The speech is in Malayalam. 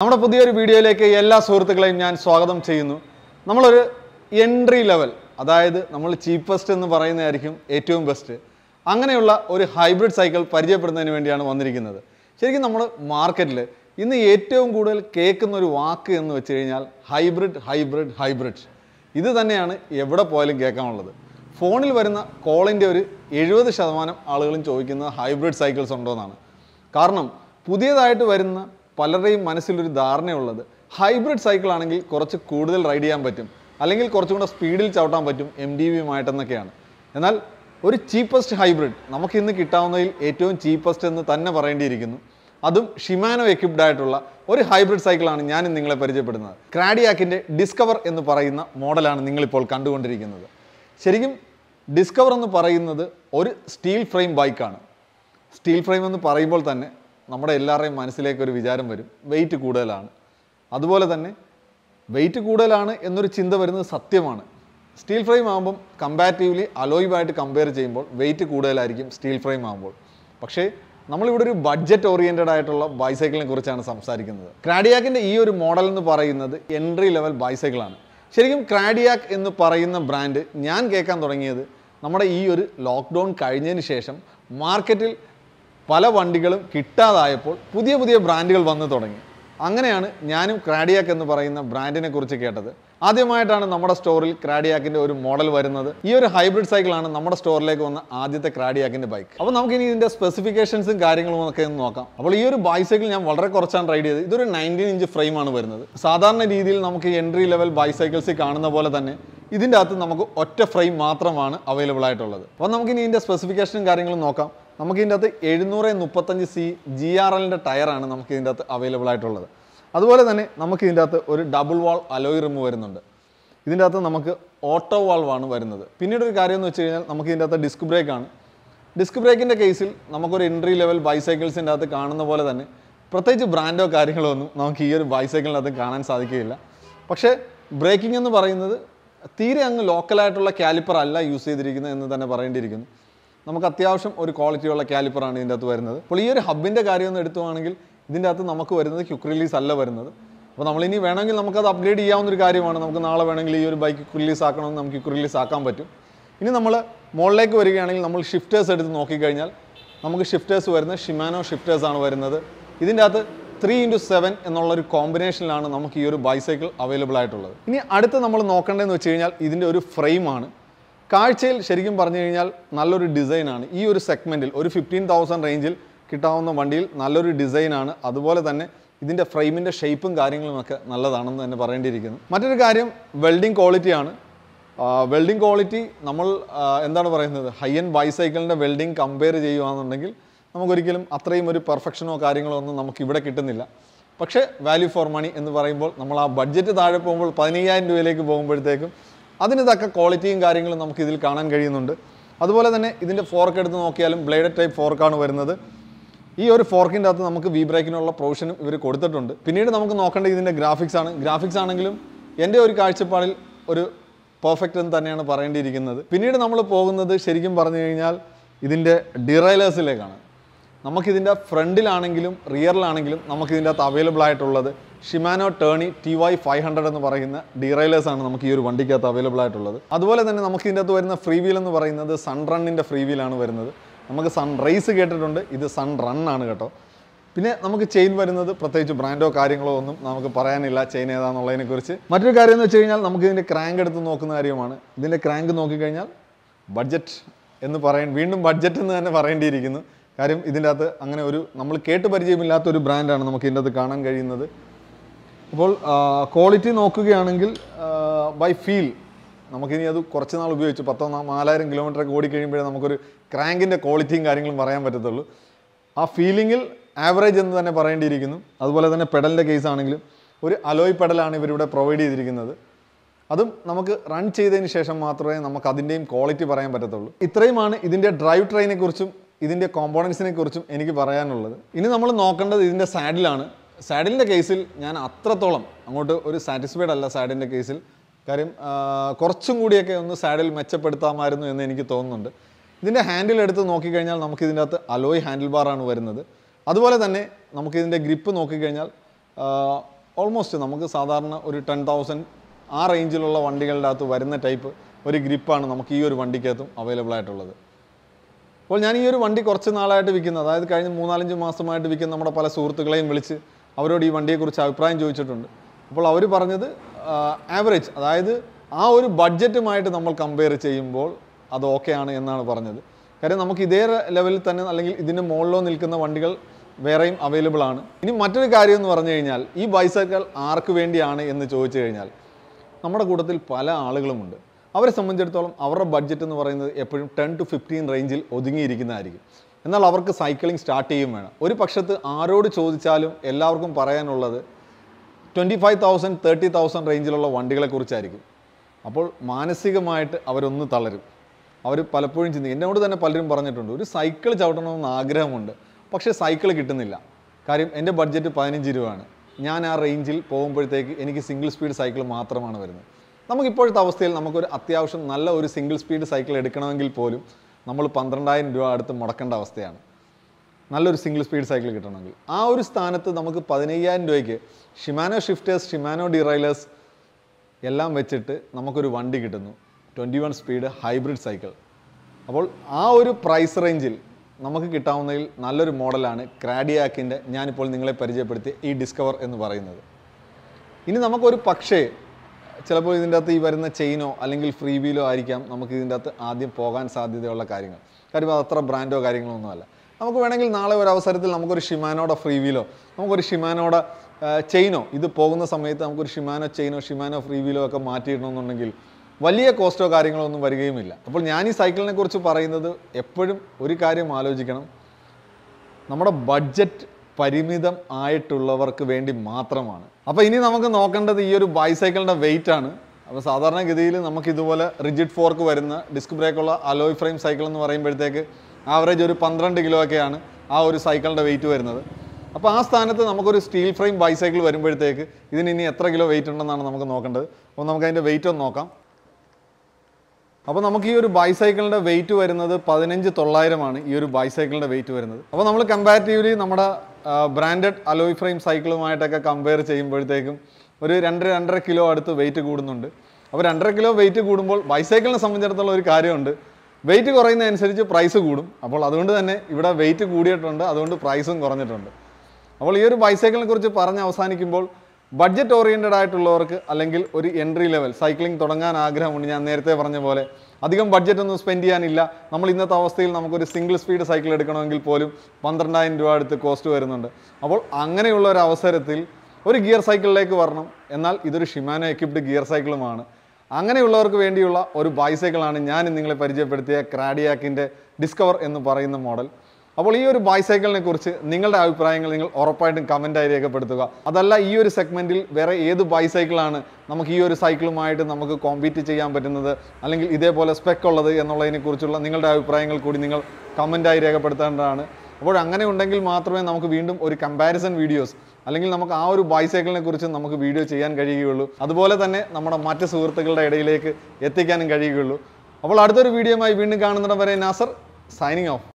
നമ്മുടെ പുതിയൊരു വീഡിയോയിലേക്ക് എല്ലാ സുഹൃത്തുക്കളെയും ഞാൻ സ്വാഗതം ചെയ്യുന്നു നമ്മളൊരു എൻട്രി ലെവൽ അതായത് നമ്മൾ ചീപ്പസ്റ്റ് എന്ന് പറയുന്നതായിരിക്കും ഏറ്റവും ബെസ്റ്റ് അങ്ങനെയുള്ള ഒരു ഹൈബ്രിഡ് സൈക്കിൾ പരിചയപ്പെടുന്നതിന് വേണ്ടിയാണ് വന്നിരിക്കുന്നത് ശരിക്കും നമ്മൾ മാർക്കറ്റിൽ ഇന്ന് ഏറ്റവും കൂടുതൽ കേൾക്കുന്ന ഒരു വാക്ക് എന്ന് വെച്ച് കഴിഞ്ഞാൽ ഹൈബ്രിഡ് ഹൈബ്രിഡ് ഹൈബ്രിഡ് ഇത് തന്നെയാണ് എവിടെ പോയാലും കേൾക്കാനുള്ളത് ഫോണിൽ വരുന്ന കോളിൻ്റെ ഒരു എഴുപത് ശതമാനം ആളുകളും ചോദിക്കുന്നത് ഹൈബ്രിഡ് സൈക്കിൾസ് ഉണ്ടോ എന്നാണ് കാരണം പുതിയതായിട്ട് വരുന്ന പലരുടെയും മനസ്സിലൊരു ധാരണയുള്ളത് ഹൈബ്രിഡ് സൈക്കിൾ ആണെങ്കിൽ കുറച്ച് കൂടുതൽ റൈഡ് ചെയ്യാൻ പറ്റും അല്ലെങ്കിൽ കുറച്ചും കൂടെ സ്പീഡിൽ ചവിട്ടാൻ പറ്റും എം ഡി വിയുമായിട്ടെന്നൊക്കെയാണ് എന്നാൽ ഒരു ചീപ്പസ്റ്റ് ഹൈബ്രിഡ് നമുക്ക് ഇന്ന് കിട്ടാവുന്നതിൽ ഏറ്റവും ചീപ്പസ്റ്റ് എന്ന് തന്നെ പറയേണ്ടിയിരിക്കുന്നു അതും ഷിമാനോ എക്യുപ്ഡ് ആയിട്ടുള്ള ഒരു ഹൈബ്രിഡ് സൈക്കിളാണ് ഞാൻ നിങ്ങളെ പരിചയപ്പെടുന്നത് ക്രാഡിയാക്കിൻ്റെ ഡിസ്കവർ എന്ന് പറയുന്ന മോഡലാണ് നിങ്ങളിപ്പോൾ കണ്ടുകൊണ്ടിരിക്കുന്നത് ശരിക്കും ഡിസ്കവർ എന്ന് പറയുന്നത് ഒരു സ്റ്റീൽ ഫ്രെയിം ബൈക്കാണ് സ്റ്റീൽ ഫ്രെയിം എന്ന് പറയുമ്പോൾ തന്നെ നമ്മുടെ എല്ലാവരുടെയും മനസ്സിലേക്ക് ഒരു വിചാരം വരും വെയിറ്റ് കൂടുതലാണ് അതുപോലെ തന്നെ വെയിറ്റ് കൂടുതലാണ് എന്നൊരു ചിന്ത വരുന്നത് സത്യമാണ് സ്റ്റീൽ ഫ്രെയിം ആകുമ്പം കമ്പാരിറ്റീവ്ലി അലോയിവായിട്ട് കമ്പയർ ചെയ്യുമ്പോൾ വെയിറ്റ് കൂടുതലായിരിക്കും സ്റ്റീൽ ഫ്രെയിം ആകുമ്പോൾ പക്ഷേ നമ്മളിവിടെ ഒരു ബഡ്ജറ്റ് ഓറിയൻറ്റഡ് ആയിട്ടുള്ള ബൈസൈക്കിളിനെ കുറിച്ചാണ് സംസാരിക്കുന്നത് ക്രാഡിയാക്കിൻ്റെ ഈ ഒരു മോഡൽ എന്ന് പറയുന്നത് എൻട്രി ലെവൽ ബൈസൈക്കിളാണ് ശരിക്കും ക്രാഡിയാക്ക് എന്ന് പറയുന്ന ബ്രാൻഡ് ഞാൻ കേൾക്കാൻ തുടങ്ങിയത് നമ്മുടെ ഈ ഒരു ലോക്ക്ഡൗൺ കഴിഞ്ഞതിന് ശേഷം മാർക്കറ്റിൽ പല വണ്ടികളും കിട്ടാതായപ്പോൾ പുതിയ പുതിയ ബ്രാൻഡുകൾ വന്നു തുടങ്ങി അങ്ങനെയാണ് ഞാനും ക്രാഡിയാക്ക് എന്ന് പറയുന്ന ബ്രാൻഡിനെ കുറിച്ച് കേട്ടത് ആദ്യമായിട്ടാണ് നമ്മുടെ സ്റ്റോറിൽ ക്രാഡിയാക്കിന്റെ ഒരു മോഡൽ വരുന്നത് ഈ ഒരു ഹൈബ്രിഡ് സൈക്കിളാണ് നമ്മുടെ സ്റ്റോറിലേക്ക് വന്ന ആദ്യത്തെ ക്രാഡിയാക്കിന്റെ ബൈക്ക് അപ്പോൾ നമുക്ക് ഇനി ഇതിന്റെ സ്പെസിഫിക്കേഷൻസും കാര്യങ്ങളും ഒക്കെ ഒന്ന് നോക്കാം അപ്പോൾ ഈ ഒരു ബൈസൈക്കിൾ ഞാൻ വളരെ കുറച്ചാണ് റൈഡ് ചെയ്തത് ഇതൊരു നയൻറ്റീൻ ഇഞ്ച് ഫ്രെയിം ആണ് വരുന്നത് സാധാരണ രീതിയിൽ നമുക്ക് എൻട്രി ലെവൽ ബൈസൈക്കിൾസ് കാണുന്ന പോലെ തന്നെ ഇതിൻ്റെ അകത്ത് നമുക്ക് ഒറ്റ ഫ്രെയിം മാത്രമാണ് അവൈലബിൾ ആയിട്ടുള്ളത് അപ്പോൾ നമുക്ക് ഇനി ഇതിന്റെ സ്പെസിഫിക്കേഷനും കാര്യങ്ങളും നോക്കാം ഇതിൻ്റെ അകത്ത് എഴുന്നൂറ് മുപ്പത്തഞ്ച് സി ജി ആർ എല്ലിൻ്റെ ടയറാണ് നമുക്ക് ഇതിൻ്റെ അകത്ത് അവൈലബിൾ ആയിട്ടുള്ളത് അതുപോലെ തന്നെ നമുക്ക് ഇതിൻ്റെ അകത്ത് ഒരു ഡബിൾ വാൾ അലോയ് റിമ് വരുന്നുണ്ട് ഇതിൻ്റെ അകത്ത് നമുക്ക് ഓട്ടോ വാൾവാണ് വരുന്നത് പിന്നീട് ഒരു കാര്യം എന്ന് വെച്ച് കഴിഞ്ഞാൽ നമുക്ക് ഇതിൻ്റെ അകത്ത് ഡിസ്ക് ബ്രേക്കാണ് ഡിസ്ക് ബ്രേക്കിൻ്റെ കേസിൽ നമുക്കൊരു എൻട്രി ലെവൽ ബൈസൈക്കിൾസിൻ്റെ അകത്ത് കാണുന്ന പോലെ തന്നെ പ്രത്യേകിച്ച് ബ്രാൻഡോ കാര്യങ്ങളോ ഒന്നും നമുക്ക് ഈ ഒരു അകത്ത് കാണാൻ സാധിക്കുകയില്ല പക്ഷേ ബ്രേക്കിംഗ് എന്ന് പറയുന്നത് തീരെ അങ്ങ് ലോക്കലായിട്ടുള്ള കാലിപ്പർ അല്ല യൂസ് ചെയ്തിരിക്കുന്നത് എന്ന് തന്നെ പറയേണ്ടിയിരിക്കുന്നു നമുക്ക് അത്യാവശ്യം ഒരു ക്വാളിറ്റിയുള്ള കാലിപ്പറാണ് ഇതിൻ്റെ അകത്ത് വരുന്നത് അപ്പോൾ ഈ ഒരു കാര്യം ഒന്ന് എടുത്തുവാണെങ്കിൽ ഇതിൻ്റെ അകത്ത് നമുക്ക് വരുന്നത് ക്യുക്ക് റിലീസ് അല്ല വരുന്നത് അപ്പോൾ നമ്മളിനി വേണമെങ്കിൽ നമുക്കത് അപ്ഗ്രേഡ് ചെയ്യാവുന്ന ഒരു കാര്യമാണ് നമുക്ക് നാളെ വേണമെങ്കിൽ ഈ ഒരു ബൈക്ക് റിലീസ് ആക്കണമെന്ന് നമുക്ക് ക്യുക്ക് റിലീസ് ആക്കാൻ പറ്റും ഇനി നമ്മൾ മുകളിലേക്ക് വരികയാണെങ്കിൽ നമ്മൾ ഷിഫ്റ്റേഴ്സ് എടുത്ത് നോക്കിക്കഴിഞ്ഞാൽ നമുക്ക് ഷിഫ്റ്റേഴ്സ് വരുന്നത് ഷിമാനോ ഷിഫ്റ്റേഴ്സ് ആണ് വരുന്നത് ഇതിൻ്റെ അകത്ത് ത്രീ ഇൻറ്റു സെവൻ എന്നുള്ളൊരു കോമ്പിനേഷനിലാണ് നമുക്ക് ഈ ഒരു ബൈസൈക്കിൾ അവൈലബിൾ ആയിട്ടുള്ളത് ഇനി അടുത്ത് നമ്മൾ നോക്കേണ്ടതെന്ന് വെച്ച് കഴിഞ്ഞാൽ ഇതിൻ്റെ ഒരു ഫ്രെയിമാണ് കാഴ്ചയിൽ ശരിക്കും പറഞ്ഞു കഴിഞ്ഞാൽ നല്ലൊരു ഡിസൈനാണ് ഈ ഒരു സെഗ്മെൻറ്റിൽ ഒരു ഫിഫ്റ്റീൻ തൗസൻഡ് റേഞ്ചിൽ കിട്ടാവുന്ന വണ്ടിയിൽ നല്ലൊരു ഡിസൈനാണ് അതുപോലെ തന്നെ ഇതിൻ്റെ ഫ്രെയിമിൻ്റെ ഷേപ്പും കാര്യങ്ങളുമൊക്കെ നല്ലതാണെന്ന് തന്നെ പറയേണ്ടിയിരിക്കുന്നു മറ്റൊരു കാര്യം വെൽഡിംഗ് ക്വാളിറ്റിയാണ് വെൽഡിംഗ് ക്വാളിറ്റി നമ്മൾ എന്താണ് പറയുന്നത് ഹൈ എൻഡ് ബൈസൈക്കിളിൻ്റെ വെൽഡിംഗ് കമ്പയർ ചെയ്യുകയാണെന്നുണ്ടെങ്കിൽ നമുക്കൊരിക്കലും അത്രയും ഒരു പെർഫെക്ഷനോ കാര്യങ്ങളോ ഒന്നും നമുക്ക് ഇവിടെ കിട്ടുന്നില്ല പക്ഷേ വാല്യൂ ഫോർ മണി എന്ന് പറയുമ്പോൾ നമ്മൾ ആ ബഡ്ജറ്റ് താഴെ പോകുമ്പോൾ പതിനയ്യായിരം രൂപയിലേക്ക് പോകുമ്പോഴത്തേക്കും അതിനിതൊക്കെ ക്വാളിറ്റിയും കാര്യങ്ങളും നമുക്ക് ഇതിൽ കാണാൻ കഴിയുന്നുണ്ട് അതുപോലെ തന്നെ ഇതിൻ്റെ ഫോർക്ക് എടുത്ത് നോക്കിയാലും ബ്ലേഡ് ടൈപ്പ് ഫോർക്കാണ് വരുന്നത് ഈ ഒരു ഫോർക്കിൻ്റെ അകത്ത് നമുക്ക് വി ബ്രേക്കിനുള്ള പ്രൊവിഷനും ഇവർ കൊടുത്തിട്ടുണ്ട് പിന്നീട് നമുക്ക് നോക്കേണ്ടത് ഇതിൻ്റെ ഗ്രാഫിക്സ് ആണ് ഗ്രാഫിക്സ് ആണെങ്കിലും എൻ്റെ ഒരു കാഴ്ചപ്പാടിൽ ഒരു പെർഫെക്റ്റ് എന്ന് തന്നെയാണ് പറയേണ്ടിയിരിക്കുന്നത് പിന്നീട് നമ്മൾ പോകുന്നത് ശരിക്കും പറഞ്ഞു കഴിഞ്ഞാൽ ഇതിൻ്റെ ഡിറൈലേഴ്സിലേക്കാണ് നമുക്കിതിൻ്റെ ഫ്രണ്ടിലാണെങ്കിലും റിയറിലാണെങ്കിലും നമുക്കിതിൻ്റെ അകത്ത് അവൈലബിൾ ആയിട്ടുള്ളത് Shimano Tourney T Y five hundred എന്ന് പറയുന്ന ഡീറൈലേഴ്സ് ആണ് നമുക്ക് ഈ ഒരു വണ്ടിക്കകത്ത് അവൈലബിൾ ആയിട്ടുള്ളത് അതുപോലെ തന്നെ നമുക്ക് ഇതിൻ്റെ അകത്ത് വരുന്ന ഫ്രീ വീൽ എന്ന് പറയുന്നത് സൺ റണ്ണിൻ്റെ ഫ്രീ വീലാണ് വരുന്നത് നമുക്ക് സൺ റൈസ് കേട്ടിട്ടുണ്ട് ഇത് സൺ റൺ ആണ് കേട്ടോ പിന്നെ നമുക്ക് ചെയിൻ വരുന്നത് പ്രത്യേകിച്ച് ബ്രാൻഡോ കാര്യങ്ങളോ ഒന്നും നമുക്ക് പറയാനില്ല ചെയിൻ ഏതാണെന്നുള്ളതിനെ കുറിച്ച് മറ്റൊരു കാര്യം എന്ന് വെച്ച് കഴിഞ്ഞാൽ നമുക്ക് ഇതിൻ്റെ ക്രാങ്ക് എടുത്ത് നോക്കുന്ന കാര്യമാണ് ഇതിൻ്റെ ക്രാങ്ക് നോക്കിക്കഴിഞ്ഞാൽ ബഡ്ജറ്റ് എന്ന് പറയാൻ വീണ്ടും ബഡ്ജറ്റ് എന്ന് തന്നെ പറയേണ്ടിയിരിക്കുന്നു കാര്യം ഇതിൻ്റെ അകത്ത് അങ്ങനെ ഒരു നമ്മൾ കേട്ട് പരിചയമില്ലാത്ത ഒരു ബ്രാൻഡാണ് നമുക്ക് ഇതിൻ്റെ അകത്ത് കാണാൻ കഴിയുന്നത് അപ്പോൾ ക്വാളിറ്റി നോക്കുകയാണെങ്കിൽ ബൈ ഫീൽ നമുക്കിനി അത് കുറച്ച് നാൾ ഉപയോഗിച്ച് പത്തോ നാലായിരം കിലോമീറ്റർ ഒക്കെ ഓടിക്കഴിയുമ്പോഴേ നമുക്കൊരു ക്രാങ്കിൻ്റെ ക്വാളിറ്റിയും കാര്യങ്ങളും പറയാൻ പറ്റത്തുള്ളൂ ആ ഫീലിങ്ങിൽ ആവറേജ് എന്ന് തന്നെ പറയേണ്ടിയിരിക്കുന്നു അതുപോലെ തന്നെ പെഡലിൻ്റെ കേസ് ആണെങ്കിലും ഒരു അലോയ് പെഡലാണ് ഇവരിവിടെ പ്രൊവൈഡ് ചെയ്തിരിക്കുന്നത് അതും നമുക്ക് റൺ ചെയ്തതിന് ശേഷം മാത്രമേ നമുക്ക് അതിൻ്റെയും ക്വാളിറ്റി പറയാൻ പറ്റത്തുള്ളൂ ഇത്രയുമാണ് ഇതിൻ്റെ ഡ്രൈവ് ട്രെയിനെക്കുറിച്ചും കുറിച്ചും ഇതിൻ്റെ കോമ്പോണൻസിനെ കുറിച്ചും എനിക്ക് പറയാനുള്ളത് ഇനി നമ്മൾ നോക്കേണ്ടത് ഇതിൻ്റെ സാഡിലാണ് സാഡിൻ്റെ കേസിൽ ഞാൻ അത്രത്തോളം അങ്ങോട്ട് ഒരു സാറ്റിസ്ഫൈഡ് അല്ല സാഡിൻ്റെ കേസിൽ കാര്യം കുറച്ചും കൂടിയൊക്കെ ഒന്ന് സാഡിൽ മെച്ചപ്പെടുത്താമായിരുന്നു എന്ന് എനിക്ക് തോന്നുന്നുണ്ട് ഇതിൻ്റെ ഹാൻഡിൽ എടുത്ത് നോക്കിക്കഴിഞ്ഞാൽ ഇതിൻ്റെ അകത്ത് അലോയ് ഹാൻഡിൽ ബാറാണ് വരുന്നത് അതുപോലെ തന്നെ നമുക്കിതിൻ്റെ ഗ്രിപ്പ് നോക്കിക്കഴിഞ്ഞാൽ ഓൾമോസ്റ്റ് നമുക്ക് സാധാരണ ഒരു ടെൻ തൗസൻഡ് ആ റേഞ്ചിലുള്ള വണ്ടികളുടെ അകത്ത് വരുന്ന ടൈപ്പ് ഒരു ഗ്രിപ്പാണ് നമുക്ക് ഈ ഒരു വണ്ടിക്കകത്തും അവൈലബിൾ ആയിട്ടുള്ളത് അപ്പോൾ ഞാൻ ഈ ഒരു വണ്ടി കുറച്ച് നാളായിട്ട് വിൽക്കുന്നത് അതായത് കഴിഞ്ഞ മൂന്നാലഞ്ച് മാസമായിട്ട് വിൽക്കുന്ന നമ്മുടെ പല സുഹൃത്തുക്കളെയും വിളിച്ച് അവരോട് ഈ വണ്ടിയെക്കുറിച്ച് അഭിപ്രായം ചോദിച്ചിട്ടുണ്ട് അപ്പോൾ അവർ പറഞ്ഞത് ആവറേജ് അതായത് ആ ഒരു ബഡ്ജറ്റുമായിട്ട് നമ്മൾ കമ്പയർ ചെയ്യുമ്പോൾ അത് ആണ് എന്നാണ് പറഞ്ഞത് കാര്യം നമുക്ക് ഇതേ ലെവലിൽ തന്നെ അല്ലെങ്കിൽ ഇതിൻ്റെ മുകളിലോ നിൽക്കുന്ന വണ്ടികൾ വേറെയും അവൈലബിൾ ആണ് ഇനി മറ്റൊരു കാര്യം എന്ന് പറഞ്ഞു കഴിഞ്ഞാൽ ഈ ബൈസൈക്കിൾ ആർക്ക് വേണ്ടിയാണ് എന്ന് ചോദിച്ചു കഴിഞ്ഞാൽ നമ്മുടെ കൂട്ടത്തിൽ പല ആളുകളുമുണ്ട് അവരെ സംബന്ധിച്ചിടത്തോളം അവരുടെ ബഡ്ജറ്റ് എന്ന് പറയുന്നത് എപ്പോഴും ടെൻ ടു ഫിഫ്റ്റീൻ റേഞ്ചിൽ ഒതുങ്ങിയിരിക്കുന്നതായിരിക്കും എന്നാൽ അവർക്ക് സൈക്ലിംഗ് സ്റ്റാർട്ട് ചെയ്യും വേണം ഒരു പക്ഷത്ത് ആരോട് ചോദിച്ചാലും എല്ലാവർക്കും പറയാനുള്ളത് twenty five thousand thirty thousand റേഞ്ചിലുള്ള വണ്ടികളെക്കുറിച്ചായിരിക്കും അപ്പോൾ മാനസികമായിട്ട് അവരൊന്ന് തളരും അവർ പലപ്പോഴും ചിന്തിക്കും എന്നോട് തന്നെ പലരും പറഞ്ഞിട്ടുണ്ട് ഒരു സൈക്കിൾ ചവിട്ടണമെന്ന് ആഗ്രഹമുണ്ട് പക്ഷേ സൈക്കിൾ കിട്ടുന്നില്ല കാര്യം എൻ്റെ ബഡ്ജറ്റ് പതിനഞ്ച് രൂപയാണ് ഞാൻ ആ റേഞ്ചിൽ പോകുമ്പോഴത്തേക്ക് എനിക്ക് സിംഗിൾ സ്പീഡ് സൈക്കിൾ മാത്രമാണ് വരുന്നത് നമുക്കിപ്പോഴത്തെ അവസ്ഥയിൽ നമുക്കൊരു അത്യാവശ്യം നല്ല ഒരു സിംഗിൾ സ്പീഡ് സൈക്കിൾ എടുക്കണമെങ്കിൽ പോലും നമ്മൾ പന്ത്രണ്ടായിരം രൂപ അടുത്ത് മുടക്കേണ്ട അവസ്ഥയാണ് നല്ലൊരു സിംഗിൾ സ്പീഡ് സൈക്കിൾ കിട്ടണമെങ്കിൽ ആ ഒരു സ്ഥാനത്ത് നമുക്ക് പതിനയ്യായിരം രൂപയ്ക്ക് ഷിമാനോ ഷിഫ്റ്റേഴ്സ് ഷിമാനോ ഡിറൈലേഴ്സ് എല്ലാം വെച്ചിട്ട് നമുക്കൊരു വണ്ടി കിട്ടുന്നു twenty one speed hybrid cycle അപ്പോൾ ആ ഒരു പ്രൈസ് റേഞ്ചിൽ നമുക്ക് കിട്ടാവുന്നതിൽ നല്ലൊരു മോഡലാണ് ക്രാഡിയാക്കിൻ്റെ ഞാനിപ്പോൾ നിങ്ങളെ പരിചയപ്പെടുത്തിയ ഈ ഡിസ്കവർ എന്ന് പറയുന്നത് ഇനി നമുക്കൊരു പക്ഷേ ചിലപ്പോൾ ഇതിൻ്റെ അകത്ത് ഈ വരുന്ന ചെയിനോ അല്ലെങ്കിൽ ഫ്രീ വീലോ ആയിരിക്കാം നമുക്ക് ഇതിൻ്റെ അകത്ത് ആദ്യം പോകാൻ സാധ്യതയുള്ള കാര്യങ്ങൾ കാര്യം അത് അത്ര ബ്രാൻഡോ കാര്യങ്ങളൊന്നുമല്ല നമുക്ക് വേണമെങ്കിൽ നാളെ ഒരു അവസരത്തിൽ നമുക്കൊരു ഷിമാനോടെ ഫ്രീ വീലോ നമുക്കൊരു ഷിമാനോടെ ചെയിനോ ഇത് പോകുന്ന സമയത്ത് നമുക്കൊരു ഷിമാനോ ചെയിനോ ഷിമാനോ ഫ്രീ വീലോ ഒക്കെ മാറ്റിയിടണമെന്നുണ്ടെങ്കിൽ വലിയ കോസ്റ്റോ കാര്യങ്ങളോ ഒന്നും വരികയുമില്ല അപ്പോൾ ഞാൻ ഈ സൈക്കിളിനെ കുറിച്ച് പറയുന്നത് എപ്പോഴും ഒരു കാര്യം ആലോചിക്കണം നമ്മുടെ ബഡ്ജറ്റ് പരിമിതം ആയിട്ടുള്ളവർക്ക് വേണ്ടി മാത്രമാണ് അപ്പോൾ ഇനി നമുക്ക് നോക്കേണ്ടത് ഈ ഒരു ബൈസൈക്കിളിൻ്റെ വെയിറ്റ് ആണ് അപ്പോൾ സാധാരണഗതിയിൽ നമുക്ക് ഇതുപോലെ റിജിഡ് ഫോർക്ക് വരുന്ന ഡിസ്ക് ബ്രേക്കുള്ള അലോയ് ഫ്രെയിം സൈക്കിൾ എന്ന് പറയുമ്പോഴത്തേക്ക് ആവറേജ് ഒരു പന്ത്രണ്ട് കിലോ ഒക്കെയാണ് ആ ഒരു സൈക്കിളിൻ്റെ വെയിറ്റ് വരുന്നത് അപ്പോൾ ആ സ്ഥാനത്ത് നമുക്കൊരു സ്റ്റീൽ ഫ്രെയിം ബൈസൈക്കിൾ വരുമ്പോഴത്തേക്ക് ഇതിന് ഇനി എത്ര കിലോ വെയിറ്റ് ഉണ്ടെന്നാണ് നമുക്ക് നോക്കേണ്ടത് അപ്പോൾ നമുക്ക് അതിൻ്റെ വെയിറ്റ് ഒന്ന് നോക്കാം അപ്പോൾ നമുക്ക് ഈ ഒരു ബൈസൈക്കിളിൻ്റെ വെയിറ്റ് വരുന്നത് പതിനഞ്ച് തൊള്ളായിരമാണ് ഈ ഒരു ബൈസൈക്കിളിൻ്റെ വെയിറ്റ് വരുന്നത് അപ്പോൾ നമ്മൾ കമ്പാരിറ്റീവ്ലി നമ്മുടെ ബ്രാൻഡഡ് അലോയ് ഫ്രെയിം സൈക്കിളുമായിട്ടൊക്കെ കമ്പയർ ചെയ്യുമ്പോഴത്തേക്കും ഒരു രണ്ടര രണ്ടര കിലോ അടുത്ത് വെയിറ്റ് കൂടുന്നുണ്ട് അപ്പോൾ രണ്ടര കിലോ വെയിറ്റ് കൂടുമ്പോൾ ബൈസൈക്കിളിനെ സംബന്ധിച്ചിടത്തോളം ഒരു കാര്യമുണ്ട് വെയിറ്റ് കുറയുന്നതനുസരിച്ച് പ്രൈസ് കൂടും അപ്പോൾ അതുകൊണ്ട് തന്നെ ഇവിടെ വെയിറ്റ് കൂടിയിട്ടുണ്ട് അതുകൊണ്ട് പ്രൈസും കുറഞ്ഞിട്ടുണ്ട് അപ്പോൾ ഈ ഒരു ബൈസൈക്കിളിനെ കുറിച്ച് പറഞ്ഞ് അവസാനിക്കുമ്പോൾ ബഡ്ജറ്റ് ഓറിയൻറ്റഡ് ആയിട്ടുള്ളവർക്ക് അല്ലെങ്കിൽ ഒരു എൻട്രി ലെവൽ സൈക്ലിംഗ് തുടങ്ങാൻ ആഗ്രഹമുണ്ട് ഞാൻ നേരത്തെ പറഞ്ഞ പോലെ അധികം ബഡ്ജറ്റ് ഒന്നും സ്പെൻഡ് ചെയ്യാനില്ല നമ്മൾ ഇന്നത്തെ അവസ്ഥയിൽ നമുക്കൊരു സിംഗിൾ സ്പീഡ് സൈക്കിൾ എടുക്കണമെങ്കിൽ പോലും പന്ത്രണ്ടായിരം രൂപ അടുത്ത് കോസ്റ്റ് വരുന്നുണ്ട് അപ്പോൾ അങ്ങനെയുള്ള ഒരു അവസരത്തിൽ ഒരു ഗിയർ സൈക്കിളിലേക്ക് വരണം എന്നാൽ ഇതൊരു ഷിമാനോ എക്യുപ്ഡ് ഗിയർ സൈക്കിളുമാണ് അങ്ങനെയുള്ളവർക്ക് വേണ്ടിയുള്ള ഒരു ബൈസൈക്കിളാണ് ഞാൻ നിങ്ങളെ പരിചയപ്പെടുത്തിയ ക്രാഡിയാക്കിൻ്റെ ഡിസ്കവർ എന്ന് പറയുന്ന മോഡൽ അപ്പോൾ ഈ ഒരു ബൈസൈക്കിളിനെ കുറിച്ച് നിങ്ങളുടെ അഭിപ്രായങ്ങൾ നിങ്ങൾ ഉറപ്പായിട്ടും കമൻറ്റായി രേഖപ്പെടുത്തുക അതല്ല ഈ ഒരു സെഗ്മെൻറ്റിൽ വേറെ ഏത് ബൈസൈക്കിളാണ് നമുക്ക് ഈ ഒരു സൈക്കിളുമായിട്ട് നമുക്ക് കോമ്പീറ്റ് ചെയ്യാൻ പറ്റുന്നത് അല്ലെങ്കിൽ ഇതേപോലെ സ്പെക്ക് ഉള്ളത് എന്നുള്ളതിനെക്കുറിച്ചുള്ള നിങ്ങളുടെ അഭിപ്രായങ്ങൾ കൂടി നിങ്ങൾ കമൻറ്റായി രേഖപ്പെടുത്തേണ്ടതാണ് അപ്പോൾ അങ്ങനെ ഉണ്ടെങ്കിൽ മാത്രമേ നമുക്ക് വീണ്ടും ഒരു കമ്പാരിസൺ വീഡിയോസ് അല്ലെങ്കിൽ നമുക്ക് ആ ഒരു ബൈസൈക്കിളിനെ കുറിച്ച് നമുക്ക് വീഡിയോ ചെയ്യാൻ കഴിയുകയുള്ളൂ അതുപോലെ തന്നെ നമ്മുടെ മറ്റ് സുഹൃത്തുക്കളുടെ ഇടയിലേക്ക് എത്തിക്കാനും കഴിയുകയുള്ളൂ അപ്പോൾ അടുത്തൊരു വീഡിയോയുമായി വീണ്ടും കാണുന്നിടം വരെ നാസർ സൈനിങ് ഓഫ്